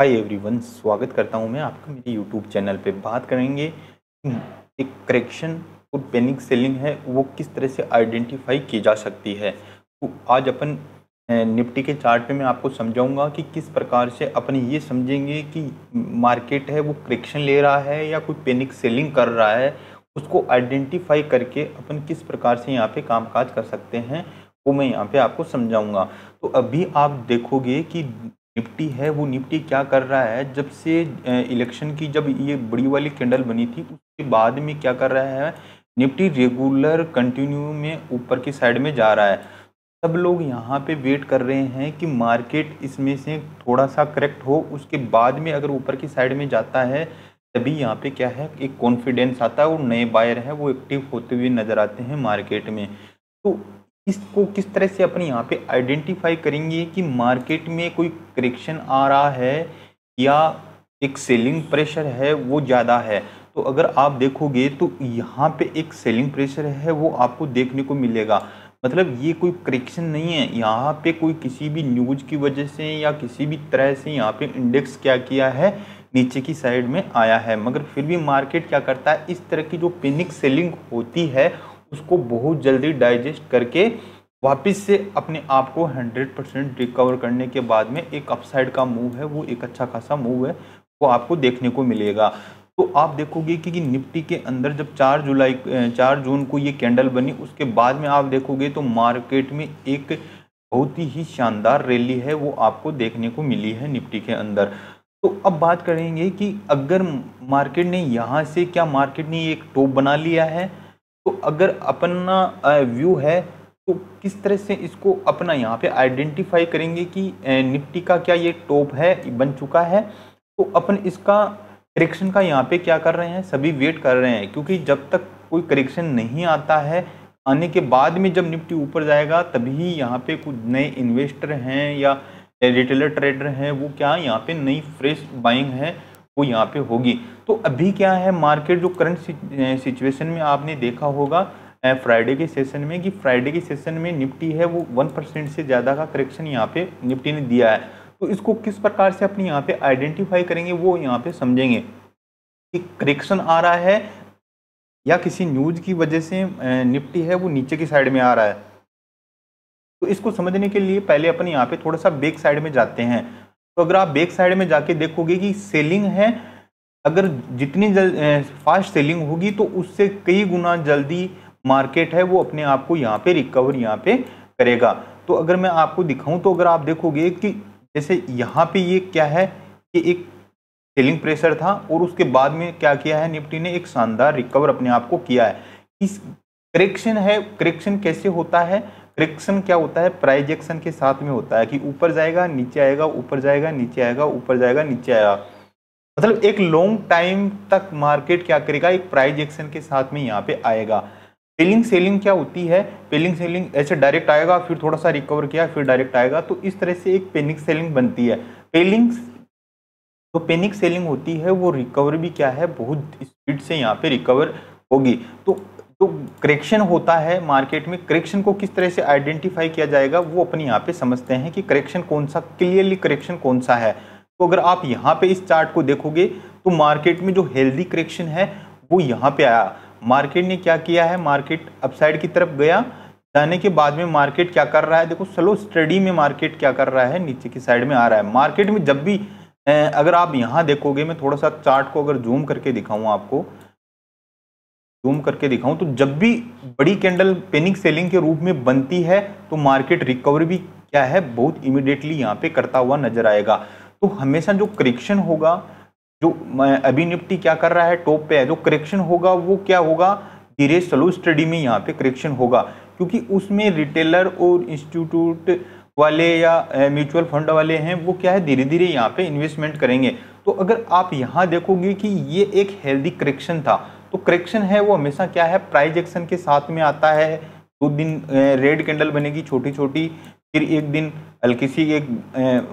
hi everyone स्वागत करता हूं मैं आपका मेरे यूट्यूब चैनल पे बात करेंगे एक करेक्शन और पेनिक सेलिंग है वो किस तरह से आइडेंटिफाई की जा सकती है तो आज अपन निफ्टी के चार्ट पे मैं आपको समझाऊंगा कि किस प्रकार से अपन ये समझेंगे कि मार्केट है वो करेक्शन ले रहा है या कोई पेनिक सेलिंग कर रहा है उसको आइडेंटिफाई करके अपन किस प्रकार से यहाँ पर काम कर सकते हैं वो मैं यहाँ पर आपको समझाऊँगा तो अभी आप देखोगे कि निफ्टी है वो निफ्टी क्या कर रहा है जब से इलेक्शन की जब ये बड़ी वाली कैंडल बनी थी उसके बाद में क्या कर रहा है निफ्टी रेगुलर कंटिन्यू में ऊपर की साइड में जा रहा है सब लोग यहाँ पे वेट कर रहे हैं कि मार्केट इसमें से थोड़ा सा करेक्ट हो उसके बाद में अगर ऊपर की साइड में जाता है तभी यहाँ पे क्या है एक कॉन्फिडेंस आता है और नए बायर हैं वो एक्टिव होते हुए नज़र आते हैं मार्केट में तो इसको किस तरह से अपने यहाँ पे आइडेंटिफाई करेंगे कि मार्केट में कोई करेक्शन आ रहा है या एक सेलिंग प्रेशर है वो ज़्यादा है तो अगर आप देखोगे तो यहाँ पे एक सेलिंग प्रेशर है वो आपको देखने को मिलेगा मतलब ये कोई करेक्शन नहीं है यहाँ पे कोई किसी भी न्यूज़ की वजह से या किसी भी तरह से यहाँ पे इंडेक्स क्या किया है नीचे की साइड में आया है मगर फिर भी मार्केट क्या करता है इस तरह की जो पेनिक सेलिंग होती है उसको बहुत जल्दी डाइजेस्ट करके वापस से अपने आप को 100 परसेंट रिकवर करने के बाद में एक अपसाइड का मूव है वो एक अच्छा खासा मूव है वो आपको देखने को मिलेगा तो आप देखोगे कि, कि निफ्टी के अंदर जब 4 जुलाई 4 जून को ये कैंडल बनी उसके बाद में आप देखोगे तो मार्केट में एक बहुत ही शानदार रैली है वो आपको देखने को मिली है निफ्टी के अंदर तो अब बात करेंगे कि अगर मार्केट ने यहाँ से क्या मार्केट ने एक टॉप बना लिया है तो अगर अपना व्यू है तो किस तरह से इसको अपना यहाँ पे आइडेंटिफाई करेंगे कि निफ्टी का क्या ये टॉप है बन चुका है तो अपन इसका करेक्शन का यहाँ पे क्या कर रहे हैं सभी वेट कर रहे हैं क्योंकि जब तक कोई करेक्शन नहीं आता है आने के बाद में जब निफ्टी ऊपर जाएगा तभी यहाँ पे कुछ नए इन्वेस्टर हैं या रिटेलर ट्रेडर हैं वो क्या यहाँ पे नई फ्रेश बाइंग है वो यहाँ पे होगी तो अभी क्या है मार्केट जो करंट सिचुएशन में आपने देखा होगा फ्राइडे के सेशन में कि फ्राइडे के सेशन में निफ्टी है वो वन परसेंट से ज़्यादा का करेक्शन यहाँ पे निफ्टी ने दिया है तो इसको किस प्रकार से अपनी यहाँ पे आइडेंटिफाई करेंगे वो यहाँ पे समझेंगे कि करेक्शन आ रहा है या किसी न्यूज की वजह से निफ्टी है वो नीचे की साइड में आ रहा है तो इसको समझने के लिए पहले अपन यहाँ पे थोड़ा सा बेक साइड में जाते हैं तो अगर आप बैक साइड में जाके देखोगे कि सेलिंग है अगर जितनी जल फास्ट सेलिंग होगी तो उससे कई गुना जल्दी मार्केट है वो अपने आप को यहाँ पे रिकवर यहाँ पे करेगा तो अगर मैं आपको दिखाऊं तो अगर आप देखोगे कि जैसे यहाँ पे ये क्या है कि एक सेलिंग प्रेशर था और उसके बाद में क्या किया है निफ्टी ने एक शानदार रिकवर अपने आप को किया है इस करेक्शन है करेक्शन कैसे होता है फ्रिक्शन क्या होता है प्राइजेक्शन के साथ में होता है कि ऊपर जाएगा नीचे आएगा ऊपर जाएगा नीचे आएगा ऊपर जाएगा नीचे आएगा मतलब एक लॉन्ग टाइम तक मार्केट क्या करेगा एक प्राइजेक्शन के साथ में यहाँ पे आएगा पेलिंग सेलिंग क्या होती है पेलिंग सेलिंग ऐसे डायरेक्ट आएगा फिर थोड़ा सा रिकवर किया फिर डायरेक्ट आएगा तो इस तरह से एक पेनिक सेलिंग बनती है पेलिंग तो पेनिक सेलिंग होती है वो रिकवर भी क्या है बहुत स्पीड से यहाँ पे रिकवर होगी तो तो करेक्शन होता है मार्केट में करेक्शन को किस तरह से आइडेंटिफाई किया जाएगा वो अपने यहाँ पे समझते हैं कि करेक्शन कौन सा क्लियरली करेक्शन कौन सा है तो अगर आप यहाँ पे इस चार्ट को देखोगे तो मार्केट में जो हेल्दी करेक्शन है वो यहाँ पे आया मार्केट ने क्या किया है मार्केट अपसाइड की तरफ गया जाने के बाद में मार्केट क्या कर रहा है देखो स्लो स्टडी में मार्केट क्या कर रहा है नीचे की साइड में आ रहा है मार्केट में जब भी अगर आप यहाँ देखोगे मैं थोड़ा सा चार्ट को अगर जूम करके दिखाऊँ आपको जूम करके दिखाऊं तो जब भी बड़ी कैंडल पेनिक सेलिंग के रूप में बनती है तो मार्केट रिकवरी भी क्या है बहुत इमिडिएटली यहाँ पे करता हुआ नजर आएगा तो हमेशा जो करेक्शन होगा जो अभी निफ्टी क्या कर रहा है टॉप पे है जो करेक्शन होगा वो क्या होगा धीरे स्लो स्टडी में यहाँ पे करेक्शन होगा क्योंकि उसमें रिटेलर और इंस्टीट्यूट वाले या म्यूचुअल फंड वाले हैं वो क्या है धीरे धीरे यहाँ पे इन्वेस्टमेंट करेंगे तो अगर आप यहाँ देखोगे कि ये एक हेल्दी करेक्शन था तो करेक्शन है वो हमेशा क्या है प्राइज एक्शन के साथ में आता है दो दिन रेड कैंडल बनेगी छोटी छोटी फिर एक दिन हल्की सी एक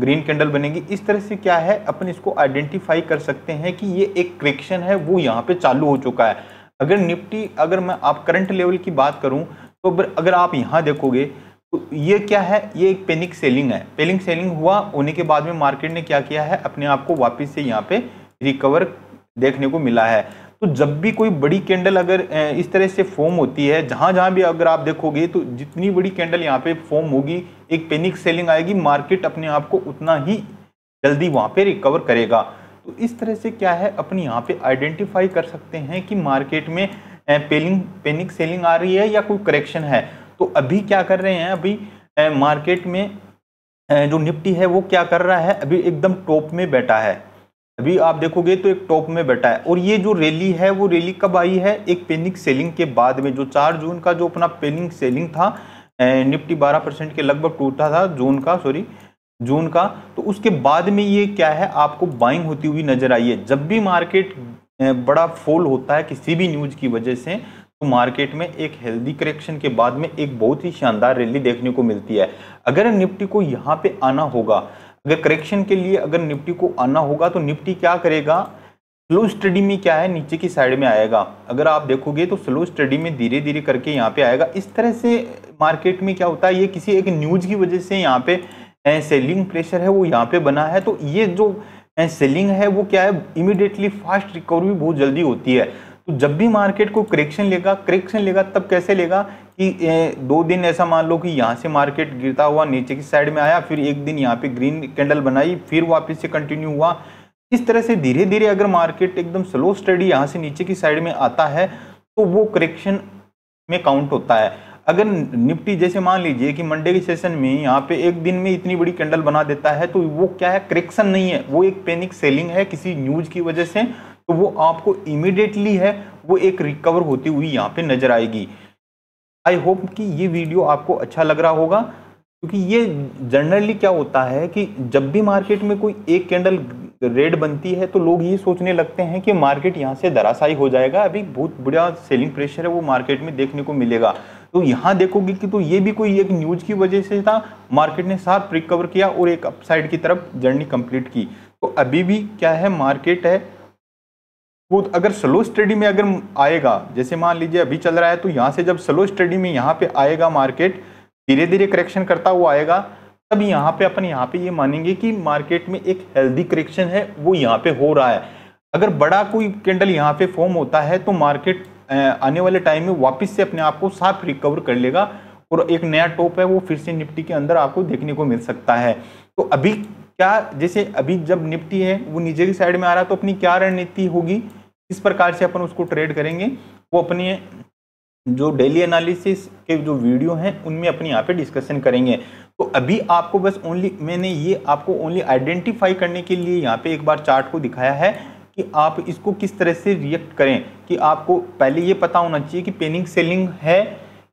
ग्रीन कैंडल बनेगी इस तरह से क्या है अपन इसको आइडेंटिफाई कर सकते हैं कि ये एक करेक्शन है वो यहाँ पे चालू हो चुका है अगर निफ्टी अगर मैं आप करंट लेवल की बात करूँ तो अगर आप यहाँ देखोगे तो ये क्या है ये एक पेनिक सेलिंग है पेनिक सेलिंग हुआ होने के बाद में मार्केट ने क्या किया है अपने आप को वापिस से यहाँ पे रिकवर देखने को मिला है तो जब भी कोई बड़ी कैंडल अगर इस तरह से फॉर्म होती है जहाँ जहाँ भी अगर आप देखोगे तो जितनी बड़ी कैंडल यहाँ पे फॉर्म होगी एक पेनिक सेलिंग आएगी मार्केट अपने आप को उतना ही जल्दी वहाँ पे रिकवर करेगा तो इस तरह से क्या है अपने यहाँ पे आइडेंटिफाई कर सकते हैं कि मार्केट में पेलिंग पेनिक सेलिंग आ रही है या कोई करेक्शन है तो अभी क्या कर रहे हैं अभी मार्केट में जो निफ्टी है वो क्या कर रहा है अभी एकदम टॉप में बैठा है अभी आप देखोगे तो एक टॉप में बैठा है और ये जो रैली है वो रैली कब आई है एक पेनिक सेलिंग के बाद में जो चार जून का जो अपना पेनिक सेलिंग था निफ्टी बारह परसेंट के लगभग टूटा था जून का सॉरी जून का तो उसके बाद में ये क्या है आपको बाइंग होती हुई नजर आई है जब भी मार्केट बड़ा फॉल होता है किसी भी न्यूज की वजह से तो मार्केट में एक हेल्दी करेक्शन के बाद में एक बहुत ही शानदार रैली देखने को मिलती है अगर निफ्टी को यहाँ पे आना होगा अगर करेक्शन के लिए अगर निफ्टी को आना होगा तो निफ्टी क्या करेगा स्लो स्टडी में क्या है नीचे की साइड में आएगा अगर आप देखोगे तो स्लो स्टडी में धीरे धीरे करके यहाँ पे आएगा इस तरह से मार्केट में क्या होता है ये किसी एक न्यूज़ की वजह से यहाँ पे सेलिंग प्रेशर है वो यहाँ पे बना है तो ये जो सेलिंग है वो क्या है इमिडिएटली फास्ट रिकवरी बहुत जल्दी होती है तो जब भी मार्केट को करेक्शन लेगा करेक्शन लेगा तब कैसे लेगा कि दो दिन ऐसा मान लो कि यहाँ से मार्केट गिरता हुआ नीचे की साइड में आया फिर एक दिन यहाँ पे ग्रीन कैंडल बनाई फिर वापस से कंटिन्यू हुआ इस तरह से धीरे धीरे अगर मार्केट एकदम स्लो स्टडी यहाँ से नीचे की साइड में आता है तो वो करेक्शन में काउंट होता है अगर निफ्टी जैसे मान लीजिए कि मंडे के सेशन में यहाँ पे एक दिन में इतनी बड़ी कैंडल बना देता है तो वो क्या है करेक्शन नहीं है वो एक पैनिक सेलिंग है किसी न्यूज की वजह से तो वो आपको इमिडिएटली है वो एक रिकवर होती हुई यहाँ पे नजर आएगी आई होप कि ये वीडियो आपको अच्छा लग रहा होगा क्योंकि ये जनरली क्या होता है कि जब भी मार्केट में कोई एक कैंडल रेड बनती है तो लोग ये सोचने लगते हैं कि मार्केट यहाँ से दरासाई हो जाएगा अभी बहुत बढ़िया सेलिंग प्रेशर है वो मार्केट में देखने को मिलेगा तो यहाँ देखोगे कि तो ये भी कोई एक न्यूज़ की वजह से था मार्केट ने साफ रिकवर किया और एक अपसाइड की तरफ जर्नी कंप्लीट की तो अभी भी क्या है मार्केट है वो अगर स्लो स्टडी में अगर आएगा जैसे मान लीजिए अभी चल रहा है तो यहाँ से जब स्लो स्टडी में यहाँ पे आएगा मार्केट धीरे धीरे करेक्शन करता हुआ आएगा तब यहाँ पे अपन यहाँ पे ये यह मानेंगे कि मार्केट में एक हेल्दी करेक्शन है वो यहाँ पे हो रहा है अगर बड़ा कोई कैंडल यहाँ पे फॉर्म होता है तो मार्केट आने वाले टाइम में वापिस से अपने आप को साफ रिकवर कर लेगा और एक नया टॉप है वो फिर से निफ्टी के अंदर आपको देखने को मिल सकता है तो अभी क्या जैसे अभी जब निफ्टी है वो नीचे की साइड में आ रहा है तो अपनी क्या रणनीति होगी किस प्रकार से अपन उसको ट्रेड करेंगे वो अपनी जो डेली एनालिसिस के जो वीडियो हैं उनमें अपने यहाँ पे डिस्कशन करेंगे तो अभी आपको बस ओनली मैंने ये आपको ओनली आइडेंटिफाई करने के लिए यहाँ पे एक बार चार्ट को दिखाया है कि आप इसको किस तरह से रिएक्ट करें कि आपको पहले ये पता होना चाहिए कि पेनिंग सेलिंग है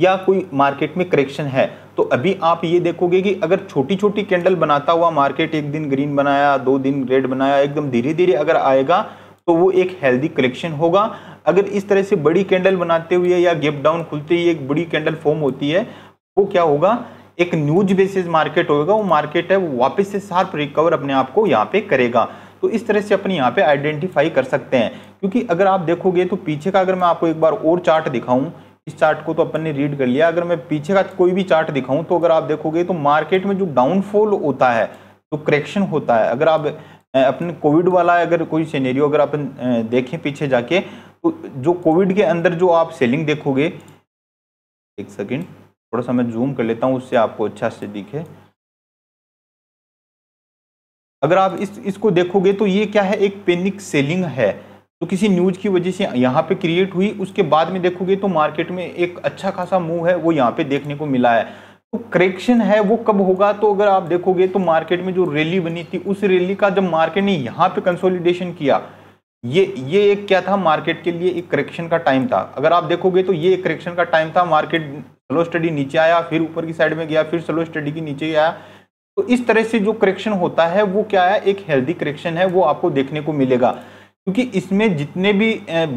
या कोई मार्केट में करेक्शन है तो अभी आप ये देखोगे कि अगर छोटी छोटी कैंडल बनाता हुआ मार्केट एक दिन ग्रीन बनाया दो दिन रेड बनाया एकदम धीरे धीरे अगर आएगा तो वो एक हेल्दी कलेक्शन होगा अगर इस तरह से बड़ी कैंडल बनाते हुए या गेप डाउन खुलते ही एक बड़ी कैंडल फॉर्म होती है वो क्या होगा एक न्यूज बेसिस मार्केट होगा वो मार्केट है वो वापस से शार्प रिकवर अपने आप को यहाँ पे करेगा तो इस तरह से अपने यहाँ पे आइडेंटिफाई कर सकते हैं क्योंकि अगर आप देखोगे तो पीछे का अगर मैं आपको एक बार और चार्ट दिखाऊं इस चार्ट को तो अपन ने रीड कर लिया अगर मैं पीछे का कोई भी चार्ट दिखाऊं तो अगर आप देखोगे तो मार्केट में जो डाउनफॉल होता है जो तो करेक्शन होता है अगर आप अपने कोविड वाला अगर कोई सीनेरियो अगर अपन देखें पीछे जाके तो जो कोविड के अंदर जो आप सेलिंग देखोगे एक सेकेंड थोड़ा सा मैं जूम कर लेता हूँ उससे आपको अच्छा से दिखे अगर आप इस इसको देखोगे तो ये क्या है एक पेनिक सेलिंग है तो किसी न्यूज की वजह से यहाँ पे क्रिएट हुई उसके बाद में देखोगे तो मार्केट में एक अच्छा खासा मूव है वो यहाँ पे देखने को मिला है तो करेक्शन है वो कब होगा तो अगर आप देखोगे तो मार्केट में जो रैली बनी थी उस रैली का जब मार्केट ने यहाँ पे कंसोलिडेशन किया ये ये एक क्या था मार्केट के लिए एक करेक्शन का टाइम था अगर आप देखोगे तो ये एक करेक्शन का टाइम था मार्केट स्लो स्टडी नीचे आया फिर ऊपर की साइड में गया फिर स्लो स्टडी के नीचे आया तो इस तरह से जो करेक्शन होता है वो क्या है एक हेल्दी करेक्शन है वो आपको देखने को मिलेगा क्योंकि इसमें जितने भी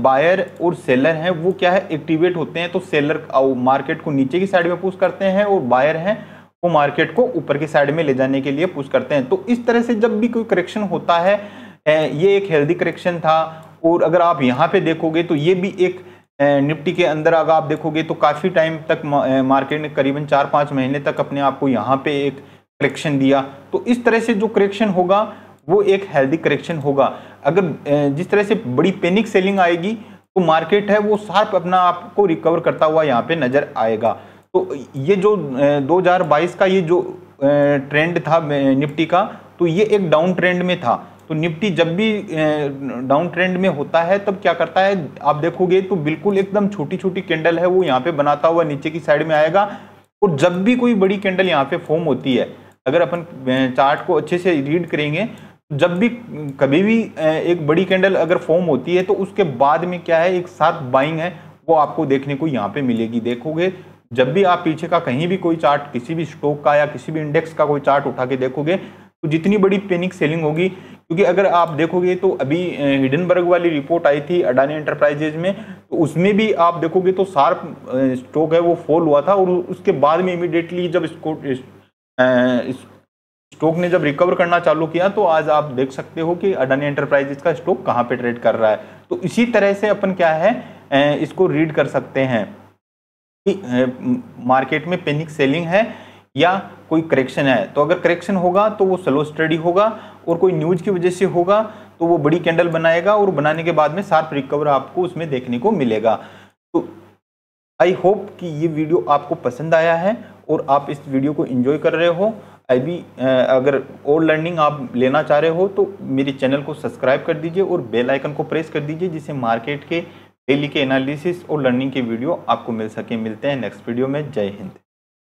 बायर और सेलर हैं वो क्या है एक्टिवेट होते हैं तो सेलर मार्केट को नीचे की साइड में पुश करते हैं और बायर हैं वो मार्केट को ऊपर की साइड में ले जाने के लिए पुश करते हैं तो इस तरह से जब भी कोई करेक्शन होता है ये एक हेल्दी करेक्शन था और अगर आप यहाँ पे देखोगे तो ये भी एक निफ्टी के अंदर अगर आप देखोगे तो काफ़ी टाइम तक मार्केट ने करीबन चार पाँच महीने तक अपने आप को यहाँ पे एक करेक्शन दिया तो इस तरह से जो करेक्शन होगा वो एक हेल्दी करेक्शन होगा अगर जिस तरह से बड़ी पेनिक सेलिंग आएगी तो मार्केट है वो शार्प अपना आपको रिकवर करता हुआ यहाँ पे नज़र आएगा तो ये जो 2022 का ये जो ट्रेंड था निफ्टी का तो ये एक डाउन ट्रेंड में था तो निफ्टी जब भी डाउन ट्रेंड में होता है तब क्या करता है आप देखोगे तो बिल्कुल एकदम छोटी छोटी कैंडल है वो यहाँ पे बनाता हुआ नीचे की साइड में आएगा और जब भी कोई बड़ी कैंडल यहाँ पे फॉर्म होती है अगर अपन चार्ट को अच्छे से रीड करेंगे जब भी कभी भी एक बड़ी कैंडल अगर फॉर्म होती है तो उसके बाद में क्या है एक साथ बाइंग है वो आपको देखने को यहाँ पे मिलेगी देखोगे जब भी आप पीछे का कहीं भी कोई चार्ट किसी भी स्टॉक का या किसी भी इंडेक्स का कोई चार्ट उठा के देखोगे तो जितनी बड़ी पेनिक सेलिंग होगी क्योंकि अगर आप देखोगे तो अभी हिडनबर्ग वाली रिपोर्ट आई थी अडानी एंटरप्राइजेज में तो उसमें भी आप देखोगे तो शार्प स्टॉक है वो फॉल हुआ था और उसके बाद में इमिडिएटली जब इसको स्टॉक ने जब रिकवर करना चालू किया तो आज आप देख सकते हो कि अडानी एंटरप्राइजेस का स्टॉक कहाँ पे ट्रेड कर रहा है तो इसी तरह से अपन क्या है इसको रीड कर सकते हैं कि मार्केट में पेनिक सेलिंग है या कोई करेक्शन है तो अगर करेक्शन होगा तो वो स्लो स्टडी होगा और कोई न्यूज़ की वजह से होगा तो वो बड़ी कैंडल बनाएगा और बनाने के बाद में सार्प रिकवर आपको उसमें देखने को मिलेगा तो आई होप कि ये वीडियो आपको पसंद आया है और आप इस वीडियो को इन्जॉय कर रहे हो आईबी अगर और लर्निंग आप लेना चाह रहे हो तो मेरे चैनल को सब्सक्राइब कर दीजिए और बेल आइकन को प्रेस कर दीजिए जिससे मार्केट के डेली के एनालिसिस और लर्निंग के वीडियो आपको मिल सके मिलते हैं नेक्स्ट वीडियो में जय हिंद